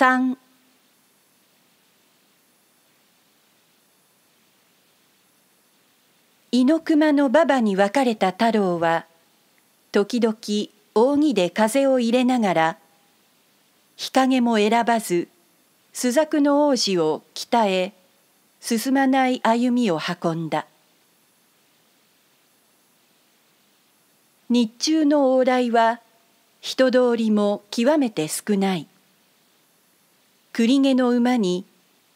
3猪熊の馬場に別れた太郎は時々扇で風を入れながら日陰も選ばず朱雀の王子を北へ進まない歩みを運んだ日中の往来は人通りも極めて少ない。栗毛の馬に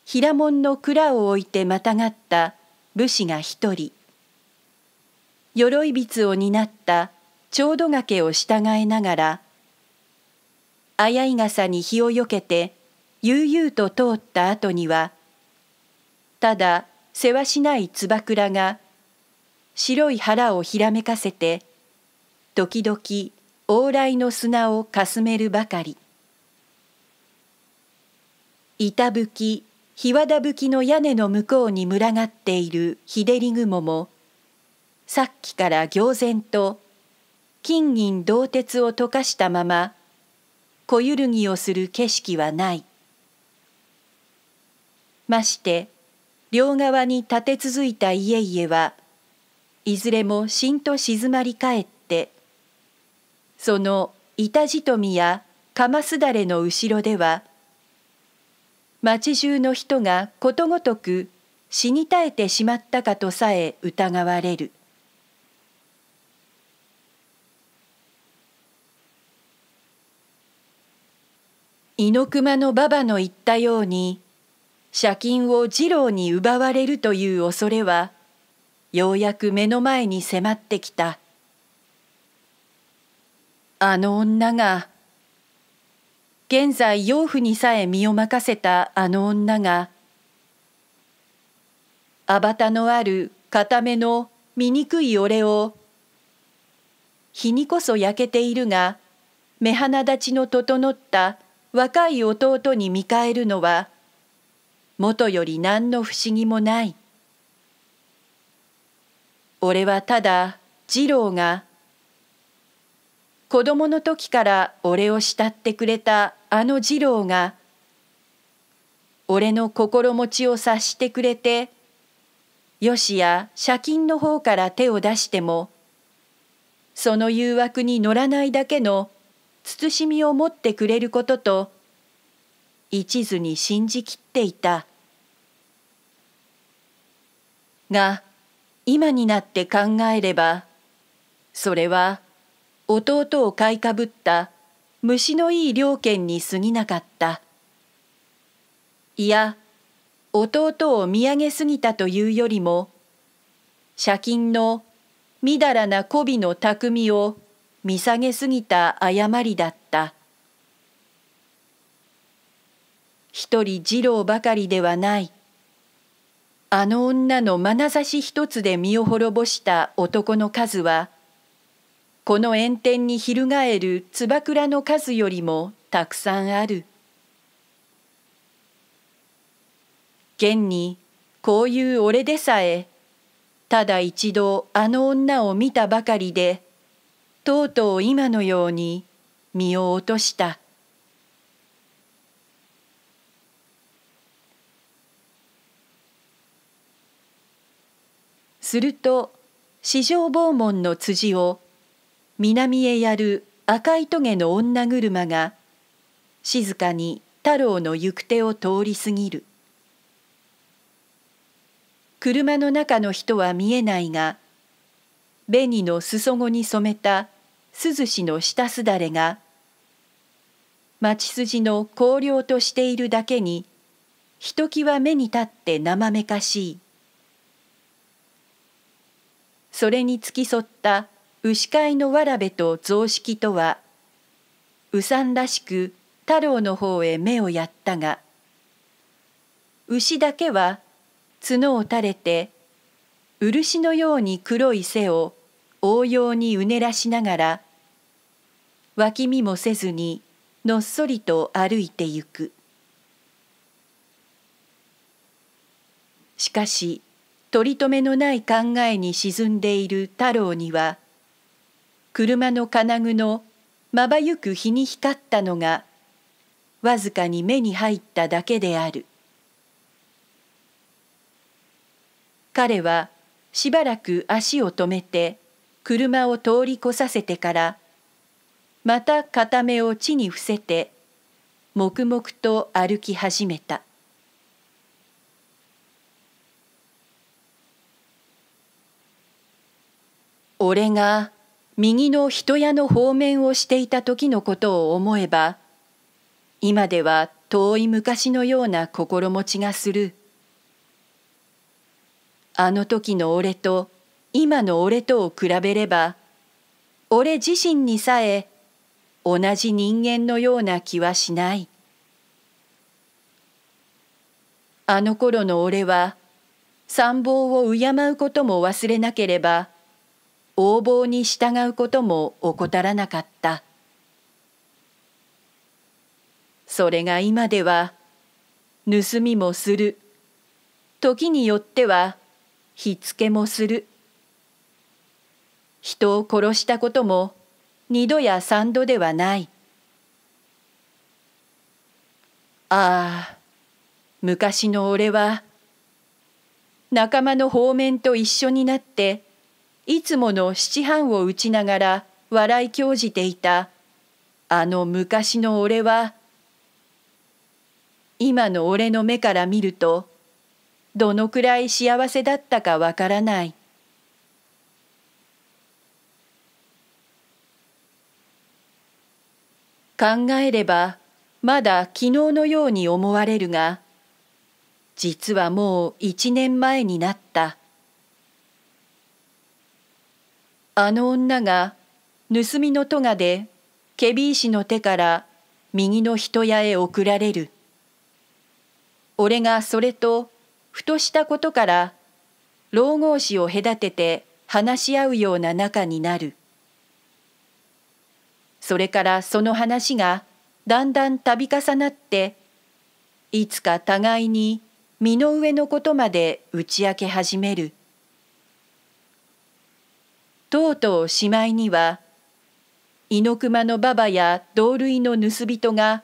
平門の蔵を置いてまたがった武士が一人鎧びを担ったちょうどがけを従えながら綾い傘に日をよけて悠々と通った後にはただせわしないつばくらが白い腹をひらめかせて時々往来の砂をかすめるばかり。板吹き日和田吹きの屋根の向こうに群がっている日照り雲もさっきから行然と金銀銅鉄を溶かしたまま小揺るぎをする景色はないまして両側に立て続いた家々はいずれもしんと静まり返ってその板じとみやかますだれの後ろでは町中の人がことごとく死に絶えてしまったかとさえ疑われる猪熊の馬場の言ったように借金を次郎に奪われるという恐れはようやく目の前に迫ってきたあの女が現在養父にさえ身を任せたあの女があばたのある固めの醜い俺を日にこそ焼けているが目鼻立ちの整った若い弟に見返るのはもとより何の不思議もない俺はただ次郎が子供の時から俺を慕ってくれたあの次郎が俺の心持ちを察してくれてよしや借金の方から手を出してもその誘惑に乗らないだけの慎みを持ってくれることと一途に信じきっていたが今になって考えればそれは弟を買いかぶった虫のいい良犬に過ぎなかった。いや、弟を見上げすぎたというよりも、借金のみだらな媚びの匠を見下げすぎた誤りだった。一人二郎ばかりではない。あの女の眼差し一つで身を滅ぼした男の数は、この炎天に翻るつばくらの数よりもたくさんある。現にこういう俺でさえただ一度あの女を見たばかりでとうとう今のように身を落とした。すると四条訪問の辻を南へやる赤い棘の女車が静かに太郎の行く手を通り過ぎる車の中の人は見えないが紅の裾子に染めた涼しの下すだれが町筋の荒涼としているだけにひときわ目に立って生めかしいそれに付き添った牛飼いのわらべと雑色とはうさんらしく太郎の方へ目をやったが牛だけは角を垂れて漆のように黒い背を応用にうねらしながら脇見もせずにのっそりと歩いてゆくしかし取り留めのない考えに沈んでいる太郎には車の金具のまばゆく日に光ったのがわずかに目に入っただけである彼はしばらく足を止めて車を通り越させてからまた片目を地に伏せて黙々と歩き始めた「俺が」右の人屋の方面をしていた時のことを思えば今では遠い昔のような心持ちがするあの時の俺と今の俺とを比べれば俺自身にさえ同じ人間のような気はしないあの頃の俺は参謀を敬うことも忘れなければ横暴に従うことも怠らなかったそれが今では盗みもする時によっては火付けもする人を殺したことも二度や三度ではないああ昔の俺は仲間の方面と一緒になっていつもの七半を打ちながら笑い興じていたあの昔の俺は今の俺の目から見るとどのくらい幸せだったかわからない。考えればまだ昨日のように思われるが実はもう一年前になった。あの女が盗みの戸がでケビー氏の手から右の人屋へ送られる。俺がそれとふとしたことから老後氏を隔てて話し合うような仲になる。それからその話がだんだん度重なっていつか互いに身の上のことまで打ち明け始める。とうとうしまいには猪熊の馬場や同類の盗人が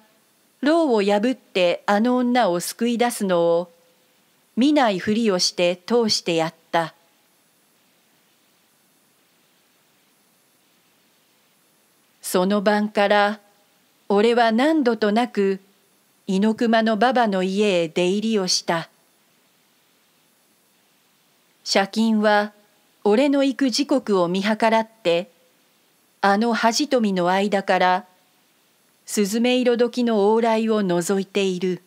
牢を破ってあの女を救い出すのを見ないふりをして通してやったその晩から俺は何度となく猪熊の馬場の家へ出入りをした借金は俺の行く時刻を見計らってあの恥富の間からスズメ色時の往来を覗いている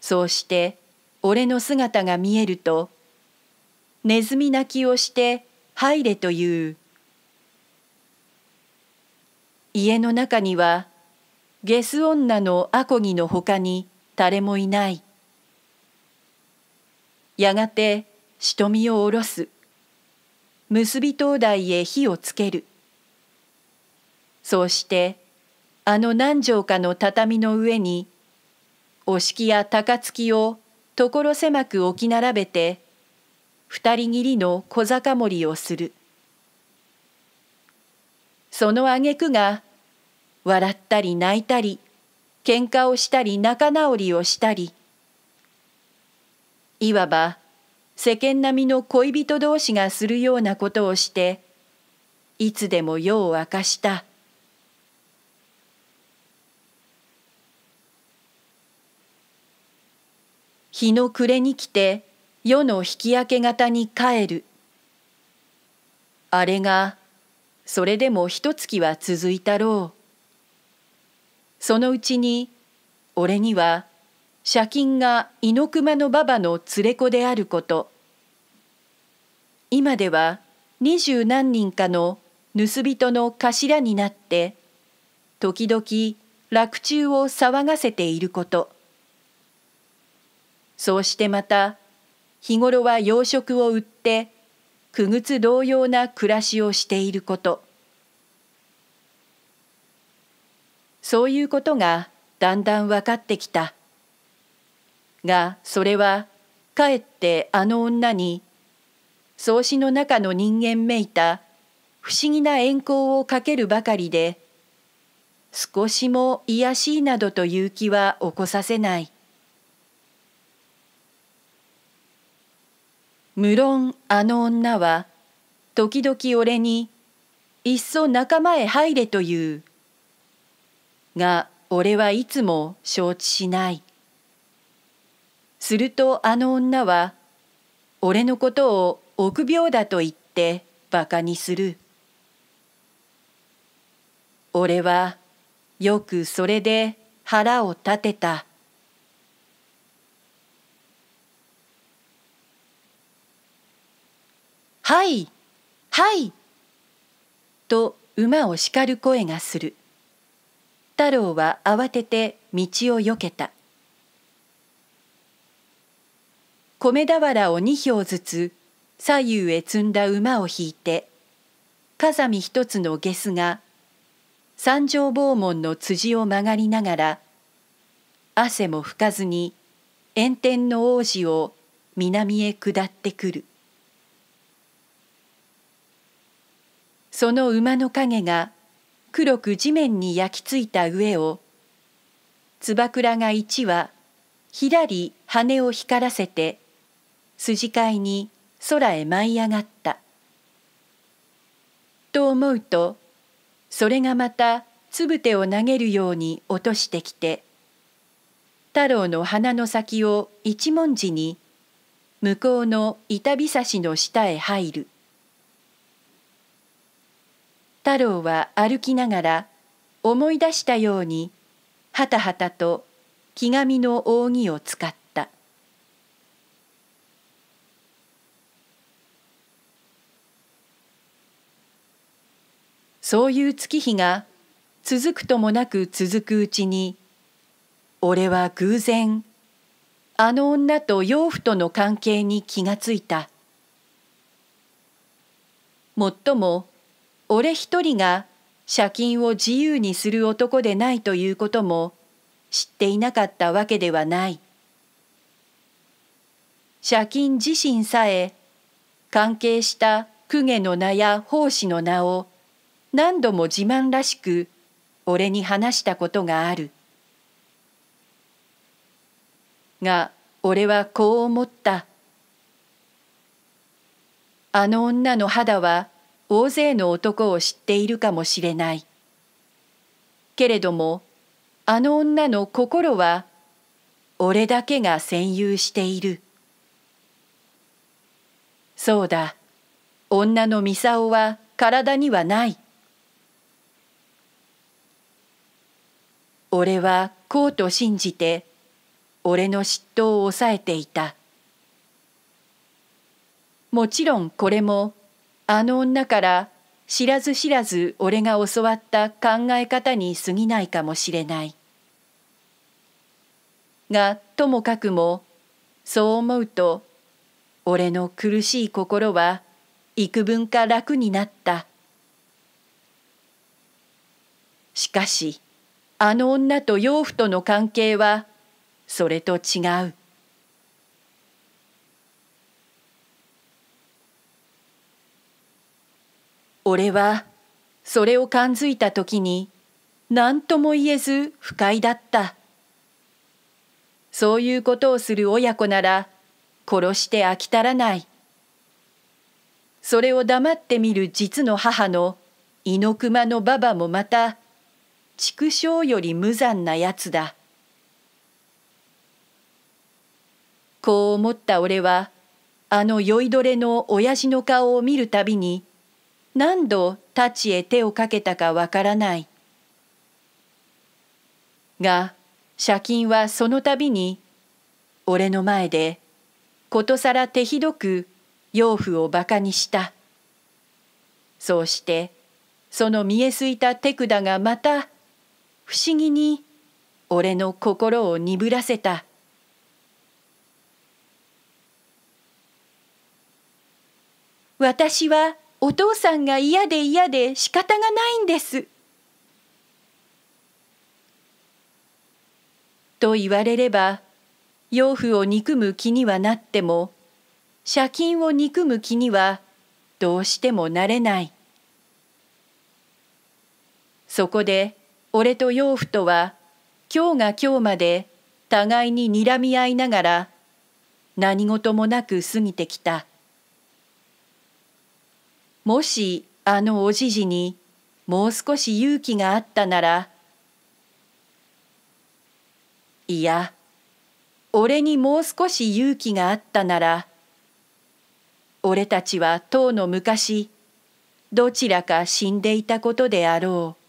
そうして俺の姿が見えるとネズミ泣きをして入れという家の中にはゲス女のアコギのほかに誰もいないやがて瞳を下ろす結び灯台へ火をつけるそうしてあの何畳かの畳の上にお式や高槻を所狭く置き並べて二人きりの小坂盛りをするその挙句が笑ったり泣いたり喧嘩をしたり仲直りをしたりいわば世間並みの恋人同士がするようなことをしていつでも世を明かした日の暮れに来て世の引き明け方に帰るあれがそれでも一月は続いたろうそのうちに俺には借金が猪熊の馬場の連れ子であること今では二十何人かの盗人の頭になって時々落中を騒がせていることそうしてまた日頃は洋食を売ってくぐつ同様な暮らしをしていることそういうことがだんだん分かってきた。がそれはかえってあの女に創始の中の人間めいた不思議な怨光をかけるばかりで少しも癒しいなどという気は起こさせない。無論あの女は時々俺にいっそ仲間へ入れというが俺はいつも承知しない。するとあの女は、俺のことを臆病だと言って馬鹿にする。俺はよくそれで腹を立てた。はい、はい、と馬を叱る声がする。太郎は慌てて道をよけた。米俵を2俵ずつ左右へ積んだ馬を引いて風見一つのゲスが三条坊門の辻を曲がりながら汗も拭かずに炎天の王子を南へ下ってくるその馬の影が黒く地面に焼き付いた上をつばくらが一羽ひらり羽を光らせて筋飼いに空へ舞い上がった。と思うとそれがまたつぶてを投げるように落としてきて太郎の鼻の先を一文字に向こうの板びさしの下へ入る太郎は歩きながら思い出したようにはたはたと木紙の扇を使った。そういう月日が続くともなく続くうちに俺は偶然あの女と養父との関係に気がついた。もっとも俺一人が借金を自由にする男でないということも知っていなかったわけではない。借金自身さえ関係した公家の名や奉仕の名を何度も自慢らしく俺に話したことがある。が俺はこう思った。あの女の肌は大勢の男を知っているかもしれない。けれどもあの女の心は俺だけが占有している。そうだ、女のミサオは体にはない。俺はこうと信じて俺の嫉妬を抑えていたもちろんこれもあの女から知らず知らず俺が教わった考え方に過ぎないかもしれないがともかくもそう思うと俺の苦しい心は幾分か楽になったしかしあの女と養父との関係はそれと違う。俺はそれを感づいた時に何とも言えず不快だった。そういうことをする親子なら殺して飽き足らない。それを黙って見る実の母の猪熊の馬場もまた畜生より無残なやつだ。こう思った俺はあの酔いどれの親父の顔を見るたびに何度太刀へ手をかけたかわからない。が借金はそのたびに俺の前でことさら手ひどく養父をバカにしたそうしてその見えすいた手管がまた不思議に俺の心を鈍らせた私はお父さんが嫌で嫌で仕方がないんです。と言われれば養父を憎む気にはなっても借金を憎む気にはどうしてもなれない。そこで俺と養父とは今日が今日まで互いに睨み合いながら何事もなく過ぎてきた。もしあのおじじにもう少し勇気があったならいや俺にもう少し勇気があったなら俺たちはとうの昔どちらか死んでいたことであろう。